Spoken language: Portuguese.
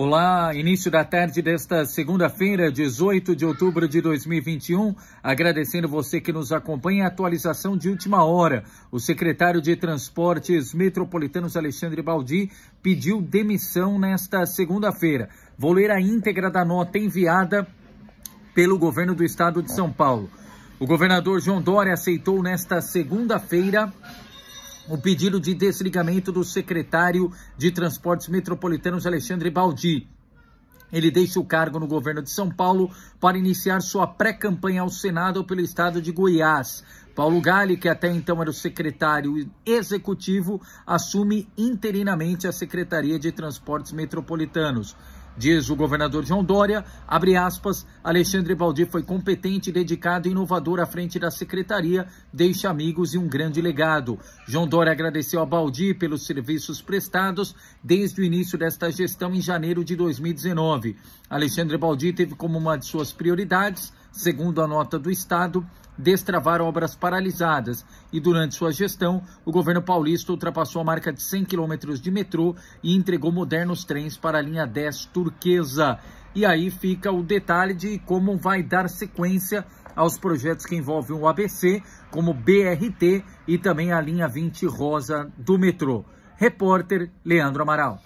Olá, início da tarde desta segunda-feira, 18 de outubro de 2021. Agradecendo você que nos acompanha, a atualização de última hora. O secretário de Transportes Metropolitanos, Alexandre Baldi, pediu demissão nesta segunda-feira. Vou ler a íntegra da nota enviada pelo governo do estado de São Paulo. O governador João Dória aceitou nesta segunda-feira o pedido de desligamento do secretário de Transportes Metropolitanos, Alexandre Baldi. Ele deixa o cargo no governo de São Paulo para iniciar sua pré-campanha ao Senado pelo estado de Goiás. Paulo Gale, que até então era o secretário executivo, assume interinamente a Secretaria de Transportes Metropolitanos. Diz o governador João Dória, abre aspas, Alexandre Baldi foi competente, dedicado e inovador à frente da secretaria, deixa amigos e um grande legado. João Dória agradeceu a Baldi pelos serviços prestados desde o início desta gestão em janeiro de 2019. Alexandre Baldi teve como uma de suas prioridades, segundo a nota do Estado, destravar obras paralisadas e, durante sua gestão, o governo paulista ultrapassou a marca de 100 quilômetros de metrô e entregou modernos trens para a linha 10 turquesa. E aí fica o detalhe de como vai dar sequência aos projetos que envolvem o ABC, como BRT e também a linha 20 rosa do metrô. Repórter Leandro Amaral.